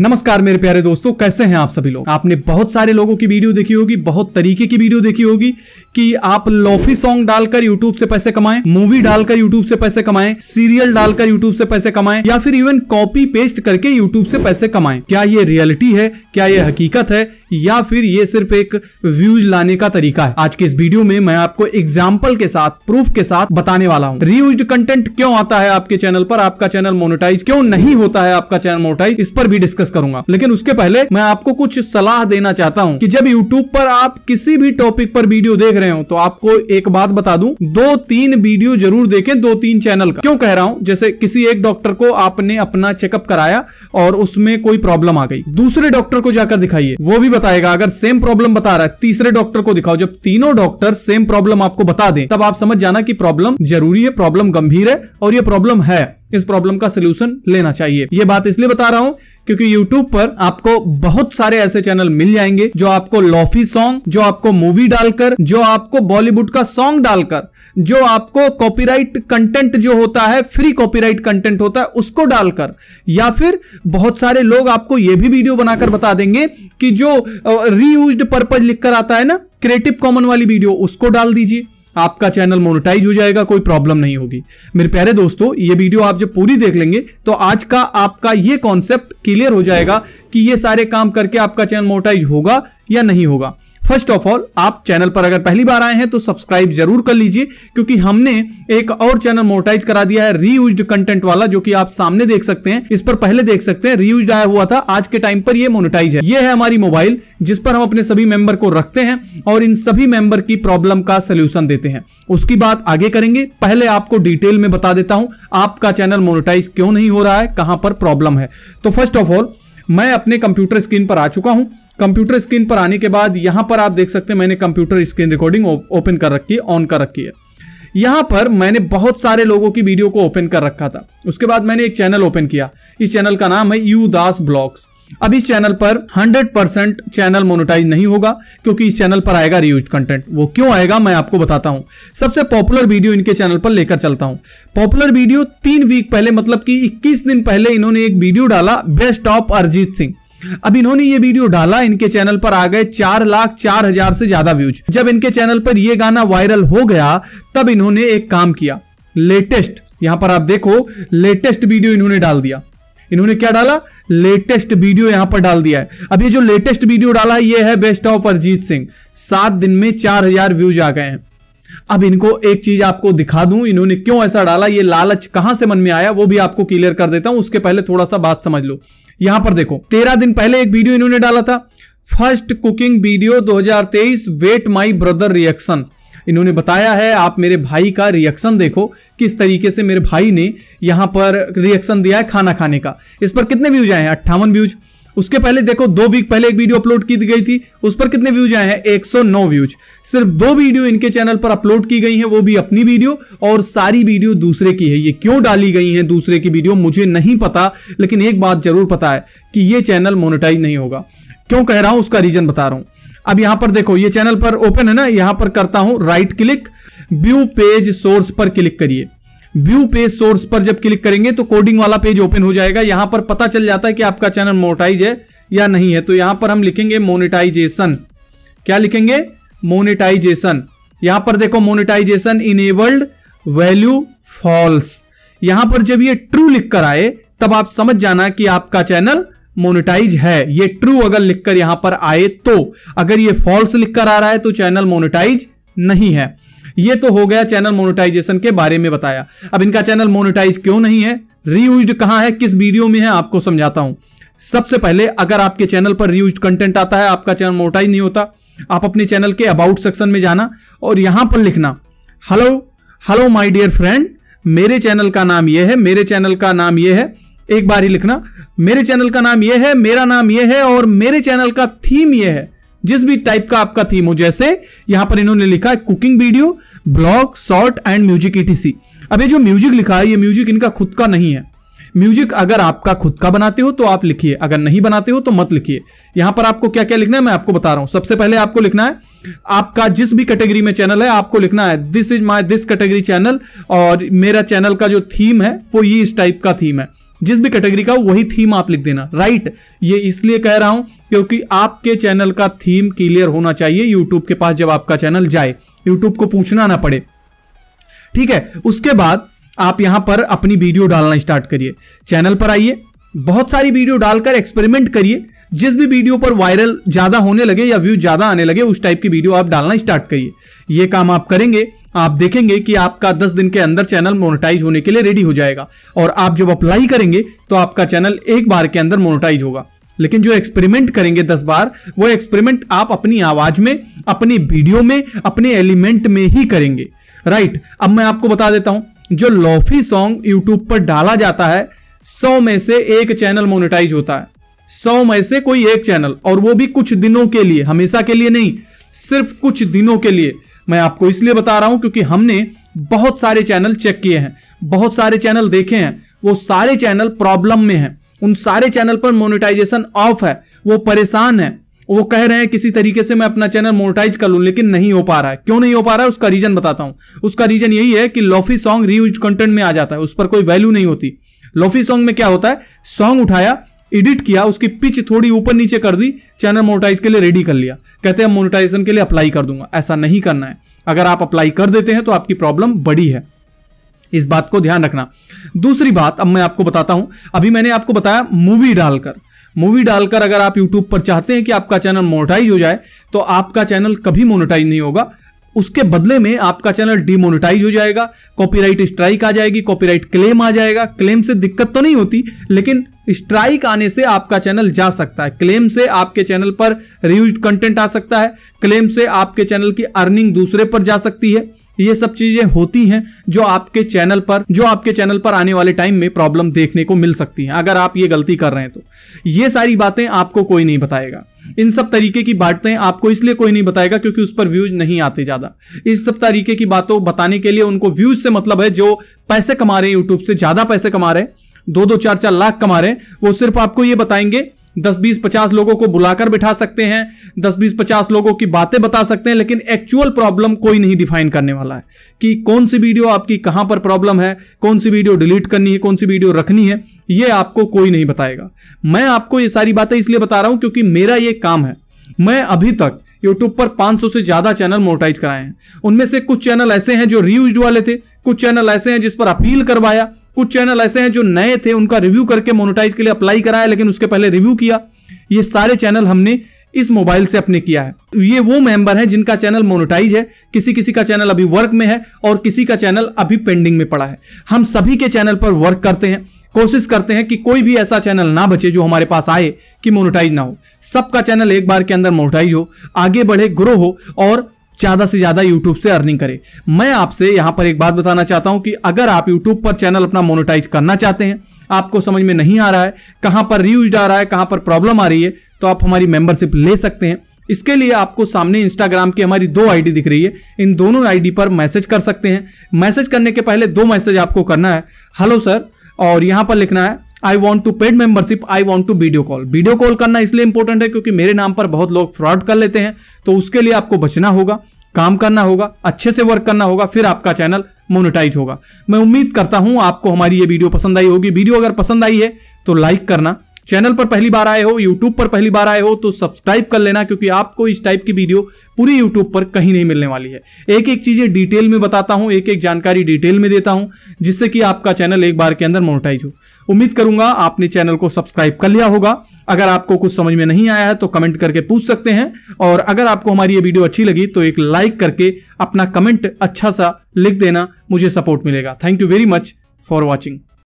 नमस्कार मेरे प्यारे दोस्तों कैसे हैं आप सभी लोग आपने बहुत सारे लोगों की वीडियो देखी होगी बहुत तरीके की वीडियो देखी होगी कि आप लॉफी सॉन्ग डालकर यूट्यूब से पैसे कमाएं मूवी डालकर यूट्यूब से पैसे कमाएं सीरियल डालकर यूट्यूब से पैसे कमाएं या फिर इवन कॉपी पेस्ट करके यूट्यूब से पैसे कमाएं क्या ये रियलिटी है क्या ये हकीकत है या फिर ये सिर्फ एक व्यूज लाने का तरीका है आज के इस वीडियो में मैं आपको एग्जाम्पल के साथ प्रूफ के साथ बताने वाला हूँ रीयूज कंटेंट क्यों आता है आपके चैनल पर आपका चैनल मोनिटाइज क्यों नहीं होता है आपका चैनल मोनिटाइज इस पर भी डिस्कस डिस्कस करूंगा लेकिन उसके पहले मैं आपको कुछ सलाह देना चाहता हूँ कि जब यूट्यूब पर आप किसी भी टॉपिक पर वीडियो देख रहे हो तो आपको एक बात बता दू दो तीन वीडियो जरूर देखें दो तीन चैनल का क्यों कह रहा हूं जैसे किसी एक डॉक्टर को आपने अपना चेकअप कराया और उसमें कोई प्रॉब्लम आ गई दूसरे डॉक्टर को जाकर दिखाइए वो भी बताएगा अगर सेम प्रॉब्लम बता रहा है तीसरे डॉक्टर को दिखाओ जब तीनों डॉक्टर सेम प्रॉब्लम आपको बता दें तब आप समझ जाना कि प्रॉब्लम जरूरी है प्रॉब्लम गंभीर है और ये प्रॉब्लम है इस प्रॉब्लम का सोल्यूशन लेना चाहिए ये बात इसलिए बता रहा हूं क्योंकि YouTube पर आपको बहुत सारे ऐसे चैनल मिल जाएंगे जो आपको लॉफी सॉन्ग जो आपको मूवी डालकर जो आपको बॉलीवुड का सॉन्ग डालकर जो आपको कॉपीराइट कंटेंट जो होता है फ्री कॉपीराइट कंटेंट होता है उसको डालकर या फिर बहुत सारे लोग आपको यह भी वीडियो बनाकर बता देंगे कि जो रीयूज पर्पज लिखकर आता है ना क्रिएटिव कॉमन वाली वीडियो उसको डाल दीजिए आपका चैनल मोनोटाइज हो जाएगा कोई प्रॉब्लम नहीं होगी मेरे प्यारे दोस्तों ये वीडियो आप जब पूरी देख लेंगे तो आज का आपका ये कॉन्सेप्ट क्लियर हो जाएगा कि ये सारे काम करके आपका चैनल मोनोटाइज होगा या नहीं होगा फर्स्ट ऑफ ऑल आप चैनल पर अगर पहली बार आए हैं तो सब्सक्राइब जरूर कर लीजिए क्योंकि हमने एक और चैनल मोटाइज करा दिया है रीयूज कंटेंट वाला जो कि आप सामने देख सकते हैं इस पर पहले देख सकते हैं रीयूज आया हुआ था आज के टाइम पर यह मोनिटाइज है यह है हमारी मोबाइल जिस पर हम अपने सभी मेंबर को रखते हैं और इन सभी मेंबर की प्रॉब्लम का सोल्यूशन देते हैं उसकी बात आगे करेंगे पहले आपको डिटेल में बता देता हूं आपका चैनल मोनिटाइज क्यों नहीं हो रहा है कहां पर प्रॉब्लम है तो फर्स्ट ऑफ ऑल मैं अपने कंप्यूटर स्क्रीन पर आ चुका हूं कंप्यूटर स्क्रीन पर आने के बाद यहां पर आप देख सकते हैं मैंने कंप्यूटर स्क्रीन रिकॉर्डिंग ओपन कर रखी है ऑन कर रखी है यहां पर मैंने बहुत सारे लोगों की वीडियो को ओपन कर रखा था उसके बाद मैंने एक चैनल ओपन किया इस चैनल का नाम है यू दास ब्लॉग्स अब इस चैनल पर 100% चैनल मोनेटाइज नहीं होगा क्योंकि इस चैनल पर आएगा रियूज कंटेंट वो क्यों आएगा मैं आपको बताता हूं सबसे पॉपुलर वीडियो इनके चैनल पर लेकर चलता हूं पॉपुलर वीडियो तीन वीक पहले मतलब कि 21 दिन पहले इन्होंने एक वीडियो डाला बेस्ट ऑफ अरिजीत सिंह अब इन्होंने ये वीडियो डाला इनके चैनल पर आ गए चार लाख चार हजार से ज्यादा व्यूज जब इनके चैनल पर यह गाना वायरल हो गया तब इन्होंने एक काम किया लेटेस्ट यहां पर आप देखो लेटेस्ट वीडियो इन्होंने डाल दिया इन्होंने क्या डाला लेटेस्ट वीडियो यहां पर डाल दिया है अब ये जो लेटेस्ट वीडियो डाला है ये है बेस्ट ऑफ अरिजीत सिंह सात दिन में चार हजार व्यूज आ गए हैं अब इनको एक चीज आपको दिखा दूं इन्होंने क्यों ऐसा डाला ये लालच कहां से मन में आया वो भी आपको क्लियर कर देता हूं उसके पहले थोड़ा सा बात समझ लो यहां पर देखो तेरह दिन पहले एक वीडियो इन्होंने डाला था first cooking video 2023 wait my brother reaction इन्होंने बताया है आप मेरे भाई का रिएक्शन देखो किस तरीके से मेरे भाई ने यहां पर रिएक्शन दिया है खाना खाने का इस पर कितने व्यूज आए हैं अट्ठावन व्यूज उसके पहले देखो दो वीक पहले एक वीडियो अपलोड की गई थी उस पर कितने व्यूज आए हैं 109 व्यूज सिर्फ दो वीडियो इनके चैनल पर अपलोड की गई हैं वो भी अपनी वीडियो और सारी वीडियो दूसरे की है ये क्यों डाली गई हैं दूसरे की वीडियो मुझे नहीं पता लेकिन एक बात जरूर पता है कि ये चैनल मोनिटाइज नहीं होगा क्यों कह रहा हूं उसका रीजन बता रहा हूं अब यहां पर देखो ये चैनल पर ओपन है ना यहां पर करता हूं right click view page source पर क्लिक करिए व्यू पेज सोर्स पर जब क्लिक करेंगे तो कोडिंग वाला पेज ओपन हो जाएगा यहां पर पता चल जाता है कि आपका चैनल मोनेटाइज है या नहीं है तो यहां पर हम लिखेंगे मोनेटाइजेशन क्या लिखेंगे मोनेटाइजेशन यहां पर देखो मोनेटाइजेशन इनेबल्ड वैल्यू फॉल्स यहां पर जब ये ट्रू लिख कर आए तब आप समझ जाना कि आपका चैनल मोनेटाइज है ये ट्रू अगर लिखकर यहां पर आए तो अगर ये फॉल्स लिखकर आ रहा है तो चैनल मोनेटाइज नहीं है ये तो हो गया चैनल मोनेटाइजेशन के बारे में बताया अब इनका चैनल मोनेटाइज क्यों नहीं है रीयूज कहां है किस वीडियो में है आपको समझाता हूं सबसे पहले अगर आपके चैनल पर रीयूज कंटेंट आता है आपका चैनल मोनेटाइज नहीं होता आप अपने चैनल के अबाउट सेक्शन में जाना और यहां पर लिखना hello hello my dear friend मेरे चैनल का नाम यह है मेरे चैनल का नाम यह है एक बार ही लिखना मेरे चैनल का नाम यह है मेरा नाम यह है और मेरे चैनल का थीम यह है जिस भी टाइप का आपका थीम हो जैसे यहां पर इन्होंने लिखा है cooking video blog short and music ETC अब ये जो म्यूजिक लिखा है ये म्यूजिक इनका खुद का नहीं है म्यूजिक अगर आपका खुद का बनाते हो तो आप लिखिए अगर नहीं बनाते हो तो मत लिखिए यहां पर आपको क्या क्या लिखना है मैं आपको बता रहा हूं सबसे पहले आपको लिखना है आपका जिस भी कैटेगरी में चैनल है आपको लिखना है this is my this category channel और मेरा चैनल का जो थीम है वो ये इस टाइप का थीम है जिस भी कैटेगरी का वही थीम आप लिख देना राइट ये इसलिए कह रहा हूं क्योंकि आपके चैनल का थीम क्लियर होना चाहिए यूट्यूब के पास जब आपका चैनल जाए यूट्यूब को पूछना ना पड़े ठीक है उसके बाद आप यहां पर अपनी वीडियो डालना स्टार्ट करिए चैनल पर आइए बहुत सारी वीडियो डालकर एक्सपेरिमेंट करिए जिस भी वीडियो पर वायरल ज़्यादा होने लगे या व्यू ज़्यादा आने लगे उस टाइप की वीडियो आप डालना स्टार्ट करिए ये काम आप करेंगे आप देखेंगे कि आपका 10 दिन के अंदर चैनल मोनेटाइज होने के लिए रेडी हो जाएगा और आप जब अप्लाई करेंगे तो आपका चैनल एक बार के अंदर मोनेटाइज होगा लेकिन जो एक्सपेरिमेंट करेंगे दस बार वो एक्सपेरिमेंट आप अपनी आवाज में अपनी वीडियो में अपने एलिमेंट में ही करेंगे राइट अब मैं आपको बता देता हूं जो लॉफी सॉन्ग यूट्यूब पर डाला जाता है सौ में से एक चैनल मोनिटाइज होता है सौ में से कोई एक चैनल और वो भी कुछ दिनों के लिए हमेशा के लिए नहीं सिर्फ कुछ दिनों के लिए मैं आपको इसलिए बता रहा हूं क्योंकि हमने बहुत सारे चैनल चेक किए हैं बहुत सारे चैनल देखे हैं वो सारे चैनल प्रॉब्लम में हैं उन सारे चैनल पर मोनेटाइजेशन ऑफ है वो परेशान है वो कह रहे हैं किसी तरीके से मैं अपना चैनल मोनेटाइज कर लूं लेकिन नहीं हो पा रहा है क्यों नहीं हो पा रहा है उसका रीजन बताता हूं उसका रीजन यही है कि लॉफी सॉन्ग रीयूज कंटेंट में आ जाता है उस पर कोई वैल्यू नहीं होती लॉफी सॉन्ग में क्या होता है सॉन्ग उठाया एडिट किया उसकी पिच थोड़ी ऊपर नीचे कर दी चैनल मोनोटाइज के लिए रेडी कर लिया कहते हैं मोनोटाइजेशन के लिए अप्लाई कर दूंगा ऐसा नहीं करना है अगर आप अप्लाई कर देते हैं तो आपकी प्रॉब्लम बड़ी है इस बात को ध्यान रखना दूसरी बात अब मैं आपको बताता हूं अभी मैंने आपको बताया मूवी डालकर मूवी डालकर अगर आप यूट्यूब पर चाहते हैं कि आपका चैनल मोनेटाइज हो जाए तो आपका चैनल कभी मोनेटाइज नहीं होगा उसके बदले में आपका चैनल डिमोनिटाइज हो जाएगा कॉपीराइट स्ट्राइक आ जाएगी कॉपीराइट क्लेम आ जाएगा क्लेम से दिक्कत तो नहीं होती लेकिन स्ट्राइक आने से आपका चैनल जा सकता है क्लेम से आपके चैनल पर रिव्यूज कंटेंट आ सकता है क्लेम से आपके चैनल की अर्निंग दूसरे पर जा सकती है ये सब चीजें होती हैं जो आपके चैनल पर जो आपके चैनल पर आने वाले टाइम में प्रॉब्लम देखने को मिल सकती हैं अगर आप ये गलती कर रहे हैं तो ये सारी बातें आपको कोई नहीं बताएगा इन सब तरीके की बातें आपको इसलिए कोई नहीं बताएगा क्योंकि उस पर व्यूज नहीं आते ज़्यादा इस सब तरीके की बातों बताने के लिए उनको व्यूज से मतलब है जो पैसे कमा रहे हैं यूट्यूब से ज़्यादा पैसे कमा रहे हैं दो दो चार चार लाख कमा रहे हैं वो सिर्फ आपको ये बताएंगे दस बीस पचास लोगों को बुलाकर बिठा सकते हैं दस बीस पचास लोगों की बातें बता सकते हैं लेकिन एक्चुअल प्रॉब्लम कोई नहीं डिफाइन करने वाला है कि कौन सी वीडियो आपकी कहाँ पर प्रॉब्लम है कौन सी वीडियो डिलीट करनी है कौन सी वीडियो रखनी है ये आपको कोई नहीं बताएगा मैं आपको ये सारी बातें इसलिए बता रहा हूं क्योंकि मेरा ये काम है मैं अभी तक यूट्यूब पर 500 से ज़्यादा चैनल मोटाइज कराए हैं उनमें से कुछ चैनल ऐसे हैं जो रीयूज वाले थे कुछ चैनल ऐसे हैं जिस पर अपील करवाया कुछ चैनल ऐसे हैं जो नए थे उनका रिव्यू करके मोनोटाइज के लिए अप्लाई कराया लेकिन उसके पहले रिव्यू किया ये सारे चैनल हमने इस मोबाइल से अपने किया है तो ये वो मेंबर हैं जिनका चैनल मोनोटाइज है किसी किसी का चैनल अभी वर्क में है और किसी का चैनल अभी पेंडिंग में पड़ा है हम सभी के चैनल पर वर्क करते हैं कोशिश करते हैं कि कोई भी ऐसा चैनल ना बचे जो हमारे पास आए कि मोनोटाइज ना हो सबका चैनल एक बार के अंदर मोनोटाइज हो आगे बढ़े ग्रो हो और ज़्यादा से ज़्यादा यूट्यूब से अर्निंग करें मैं आपसे यहाँ पर एक बात बताना चाहता हूँ कि अगर आप यूट्यूब पर चैनल अपना मोनोटाइज करना चाहते हैं आपको समझ में नहीं आ रहा है कहाँ पर रीयूज आ रहा है कहाँ पर प्रॉब्लम आ रही है तो आप हमारी मेंबरशिप ले सकते हैं इसके लिए आपको सामने इंस्टाग्राम की हमारी दो आईडी दिख रही है इन दोनों आईडी पर मैसेज कर सकते हैं मैसेज करने के पहले दो मैसेज आपको करना है हेलो सर और यहां पर लिखना है I want to paid membership I want to video call video call करना इसलिए इंपॉर्टेंट है क्योंकि मेरे नाम पर बहुत लोग फ्रॉड कर लेते हैं तो उसके लिए आपको बचना होगा काम करना होगा अच्छे से वर्क करना होगा फिर आपका चैनल मोनिटाइज होगा मैं उम्मीद करता हूं आपको हमारी ये वीडियो पसंद आई होगी वीडियो अगर पसंद आई है तो लाइक करना चैनल पर पहली बार आए हो यूट्यूब पर पहली बार आए हो तो सब्सक्राइब कर लेना क्योंकि आपको इस टाइप की वीडियो पूरी यूट्यूब पर कहीं नहीं मिलने वाली है एक एक चीज़ें डिटेल में बताता हूं एक एक जानकारी डिटेल में देता हूं जिससे कि आपका चैनल एक बार के अंदर मोनोटाइज हो उम्मीद करूंगा आपने चैनल को सब्सक्राइब कर लिया होगा अगर आपको कुछ समझ में नहीं आया है तो कमेंट करके पूछ सकते हैं और अगर आपको हमारी ये वीडियो अच्छी लगी तो एक लाइक करके अपना कमेंट अच्छा सा लिख देना मुझे सपोर्ट मिलेगा thank you very much for watching